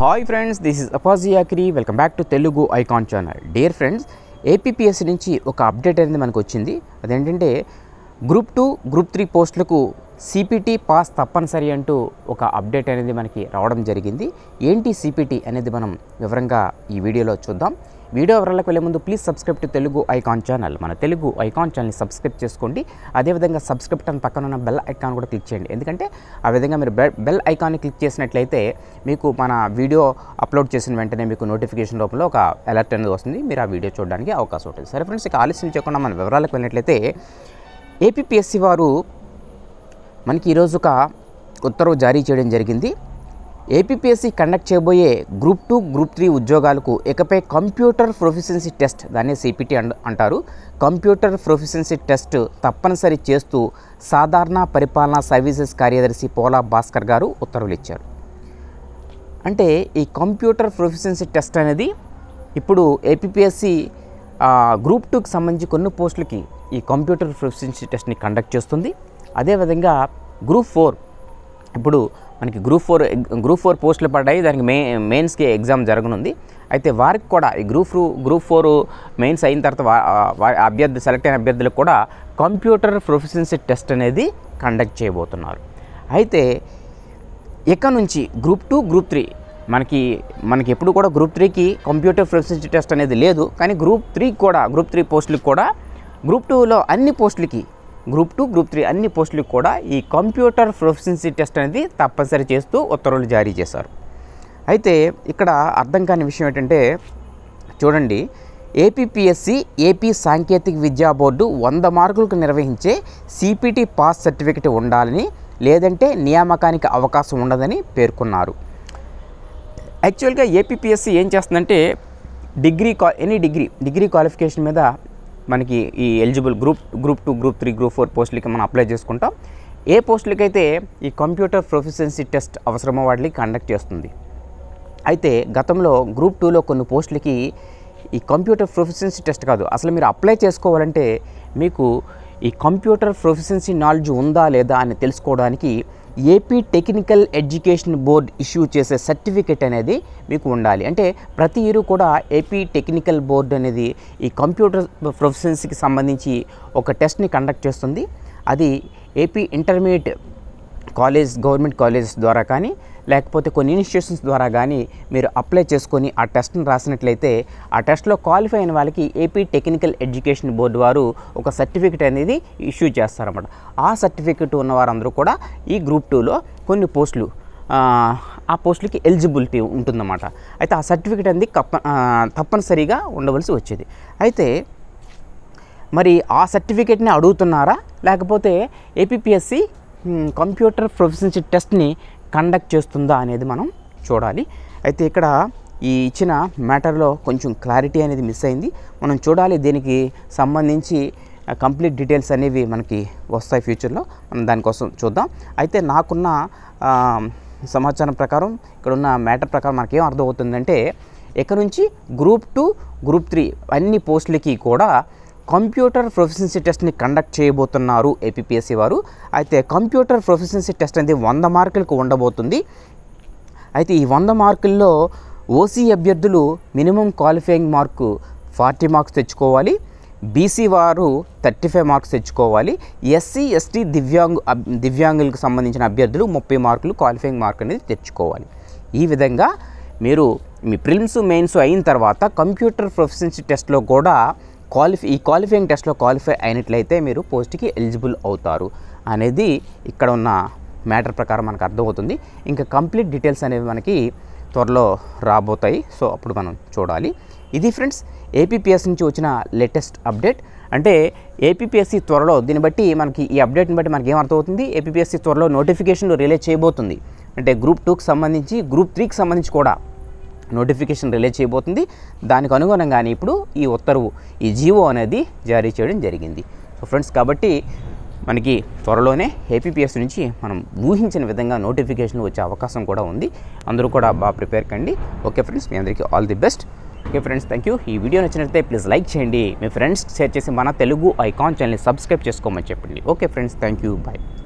hi friends this is అపాజి యాక్రి welcome back to Telugu icon channel dear friends APPSC నుంచి ఒక అప్డేట్ అనేది మనకు వచ్చింది అదేంటంటే గ్రూప్ టూ గ్రూప్ త్రీ పోస్టులకు సిపిటి పాస్ తప్పనిసరి అంటూ ఒక అప్డేట్ అనేది మనకి రావడం జరిగింది ఏంటి సిపిటి అనేది మనం వివరంగా ఈ వీడియోలో చూద్దాం వీడియో వివరాలకు వెళ్ళే ముందు please subscribe to Telugu icon channel మన తెలుగు ఐకాన్ ఛానల్ని సబ్స్క్రైబ్ చేసుకోండి అదేవిధంగా సబ్స్క్రైబ్ అని పక్కన ఉన్న బెల్ ఐకాన్ కూడా క్లిక్ చేయండి ఎందుకంటే ఆ విధంగా మీరు బెల్ ఐకాన్ని క్లిక్ చేసినట్లయితే మీకు మన వీడియో అప్లోడ్ చేసిన వెంటనే మీకు నోటిఫికేషన్ లోపల ఒక అలర్ట్ అనేది వస్తుంది మీరు ఆ వీడియో చూడడానికి అవకాశం ఉంటుంది సరే ఫ్రెండ్స్ ఇక ఆలస్యం చేయకుండా మన వివరాలకు వెళ్ళినట్లయితే ఏపీఎస్సి వారు మనకి ఈరోజు ఒక ఉత్తర్వు జారీ చేయడం జరిగింది ఏపీఎస్సీ కండక్ట్ చేయబోయే గ్రూప్ టూ గ్రూప్ త్రీ ఉద్యోగాలకు ఇకపై కంప్యూటర్ ప్రొఫిషియన్సీ టెస్ట్ దాన్ని సిపిటి అంటారు కంప్యూటర్ ప్రొఫిషియన్సీ టెస్ట్ తప్పనిసరి చేస్తూ సాధారణ పరిపాలనా సర్వీసెస్ కార్యదర్శి పోలా భాస్కర్ గారు ఉత్తర్వులు ఇచ్చారు అంటే ఈ కంప్యూటర్ ప్రొఫిషియన్సీ టెస్ట్ అనేది ఇప్పుడు ఏపీఎస్సీ గ్రూప్ టూకి సంబంధించి కొన్ని పోస్టులకి ఈ కంప్యూటర్ ప్రొఫిషియన్సీ టెస్ట్ని కండక్ట్ చేస్తుంది అదేవిధంగా గ్రూప్ ఫోర్ ఇప్పుడు మనకి గ్రూప్ ఫోర్ గ్రూప్ ఫోర్ పోస్టులు పడ్డాయి దానికి మే మెయిన్స్కి ఎగ్జామ్ జరగనుంది అయితే వారికి కూడా ఈ గ్రూప్ ఫ్రూ గ్రూప్ ఫోర్ మెయిన్స్ అయిన తర్వాత అభ్యర్థి సెలెక్ట్ అయిన అభ్యర్థులకు కూడా కంప్యూటర్ ప్రొఫిషియన్సీ టెస్ట్ అనేది కండక్ట్ చేయబోతున్నారు అయితే ఇక నుంచి గ్రూప్ టూ గ్రూప్ త్రీ మనకి మనకి ఎప్పుడు కూడా గ్రూప్ త్రీకి కంప్యూటర్ ప్రొఫిషియన్సీ టెస్ట్ అనేది లేదు కానీ గ్రూప్ త్రీ కూడా గ్రూప్ త్రీ పోస్టులకు కూడా గ్రూప్ టూలో అన్ని పోస్టులకి గ్రూప్ టూ గ్రూప్ త్రీ అన్ని పోస్టులకు కూడా ఈ కంప్యూటర్ ప్రొఫిషియన్సీ టెస్ట్ అనేది తప్పనిసరి చేస్తూ ఉత్తర్వులు జారీ చేశారు అయితే ఇక్కడ అర్థం కాని విషయం ఏంటంటే చూడండి ఏపీపిఎస్సి ఏపీ సాంకేతిక విద్యా బోర్డు వంద మార్కులకు నిర్వహించే సిపిటి పాస్ సర్టిఫికెట్ ఉండాలని లేదంటే నియామకానికి అవకాశం ఉండదని పేర్కొన్నారు యాక్చువల్గా ఏపీపిఎస్సి ఏం చేస్తుందంటే డిగ్రీ కా ఎనీ డిగ్రీ డిగ్రీ క్వాలిఫికేషన్ మీద మనకి ఈ eligible group group two group three group four పోస్టులకి మనం అప్లై చేసుకుంటాం ఏ పోస్టులకైతే ఈ కంప్యూటర్ ప్రొఫిషియన్సీ టెస్ట్ అవసరమో వాటికి కండక్ట్ చేస్తుంది అయితే గతంలో గ్రూప్ టూలో కొన్ని పోస్టులకి ఈ కంప్యూటర్ ప్రొఫిషియన్సీ టెస్ట్ కాదు అసలు మీరు అప్లై చేసుకోవాలంటే మీకు ఈ కంప్యూటర్ ప్రొఫిషియన్సీ నాలెడ్జ్ ఉందా లేదా అని తెలుసుకోవడానికి AP technical education board issue చేసే సర్టిఫికెట్ అనేది మీకు ఉండాలి అంటే ప్రతి ఇయర్ కూడా ఏపీ టెక్నికల్ బోర్డు అనేది ఈ కంప్యూటర్ ప్రొఫెషన్స్కి సంబంధించి ఒక టెస్ట్ని కండక్ట్ చేస్తుంది అది AP intermediate college government colleges ద్వారా కానీ లేకపోతే కొన్ని ఇన్స్టిట్యూషన్స్ ద్వారా కానీ మీరు అప్లై చేసుకొని ఆ టెస్ట్ను రాసినట్లయితే ఆ టెస్ట్లో క్వాలిఫై అయిన వాళ్ళకి ఏపీ టెక్నికల్ ఎడ్యుకేషన్ బోర్డు వారు ఒక సర్టిఫికెట్ అనేది ఇష్యూ చేస్తారన్నమాట ఆ సర్టిఫికెట్ ఉన్న వారందరూ కూడా ఈ గ్రూప్ టూలో కొన్ని పోస్టులు ఆ పోస్టులకి ఎలిజిబిలిటీ ఉంటుందన్నమాట అయితే ఆ సర్టిఫికెట్ అనేది కప్ప తప్పనిసరిగా ఉండవలసి వచ్చేది అయితే మరి ఆ సర్టిఫికెట్ని అడుగుతున్నారా లేకపోతే ఏపీఎస్సి కంప్యూటర్ ప్రొఫెషన్షిప్ టెస్ట్ని కండక్ట్ చేస్తుందా అనేది మనం చూడాలి అయితే ఇక్కడ ఈ ఇచ్చిన మ్యాటర్లో కొంచెం క్లారిటీ అనేది మిస్ అయింది మనం చూడాలి దీనికి సంబంధించి కంప్లీట్ డీటెయిల్స్ అనేవి మనకి వస్తాయి ఫ్యూచర్లో మనం దానికోసం చూద్దాం అయితే నాకున్న సమాచారం ప్రకారం ఇక్కడ ఉన్న మ్యాటర్ ప్రకారం మనకేం అర్థమవుతుందంటే ఇక్కడ నుంచి గ్రూప్ టూ గ్రూప్ త్రీ అన్ని పోస్టులకి కూడా కంప్యూటర్ ప్రొఫిషియన్సీ టెస్ట్ని కండక్ట్ చేయబోతున్నారు ఏపీఎస్సీ వారు అయితే కంప్యూటర్ ప్రొఫిషియన్సీ టెస్ట్ అనేది వంద మార్కులకు ఉండబోతుంది అయితే ఈ వంద మార్కుల్లో ఓసీ అభ్యర్థులు minimum qualifying mark forty marks తెచ్చుకోవాలి బీసీ వారు థర్టీ ఫైవ్ మార్క్స్ తెచ్చుకోవాలి ఎస్సీ ఎస్టీ దివ్యాంగు దివ్యాంగులకు సంబంధించిన అభ్యర్థులు ముప్పై మార్కులు క్వాలిఫైయింగ్ మార్క్ అనేది తెచ్చుకోవాలి ఈ విధంగా మీరు మీ ప్రిలిమ్స్ మెయిన్స్ అయిన తర్వాత కంప్యూటర్ ప్రొఫెషన్సీ టెస్ట్లో కూడా క్వాలిఫై ఈ క్వాలిఫైయింగ్ టెస్ట్లో క్వాలిఫై అయినట్లయితే మీరు పోస్ట్కి ఎలిజిబుల్ అవుతారు అనేది ఇక్కడ ఉన్న మ్యాటర్ ప్రకారం మనకు అర్థమవుతుంది ఇంకా కంప్లీట్ డీటెయిల్స్ అనేవి మనకి త్వరలో రాబోతాయి సో అప్పుడు మనం చూడాలి ఇది ఫ్రెండ్స్ ఏపీపీఎస్ నుంచి వచ్చిన లేటెస్ట్ అప్డేట్ అంటే ఏపీపీఎస్సి త్వరలో దీన్ని బట్టి మనకి ఈ అప్డేట్ని బట్టి మనకి ఏమర్థమవుతుంది ఏపీపీఎస్సి త్వరలో నోటిఫికేషన్లు రిలీజ్ చేయబోతుంది అంటే గ్రూప్ టూకి సంబంధించి గ్రూప్ త్రీకి సంబంధించి కూడా నోటిఫికేషన్ రిలీజ్ చేయబోతుంది దానికి అనుగుణంగానే ఇప్పుడు ఈ ఉత్తర్వు ఈ జీవో అనేది జారీ చేయడం జరిగింది సో ఫ్రెండ్స్ కాబట్టి మనకి త్వరలోనే ఏపీపీఎస్ నుంచి మనం ఊహించిన విధంగా నోటిఫికేషన్ వచ్చే అవకాశం కూడా ఉంది అందరూ కూడా బాగా ప్రిపేర్ కండి ఓకే ఫ్రెండ్స్ మీ అందరికీ all the best okay friends thank you ఈ వీడియో నచ్చినట్లయితే ప్లీజ్ లైక్ చేయండి మీ ఫ్రెండ్స్ షేర్ చేసి మన తెలుగు ఐకాన్ ఛానల్ని సబ్స్క్రైబ్ చేసుకోమని చెప్పండి okay friends thank you bye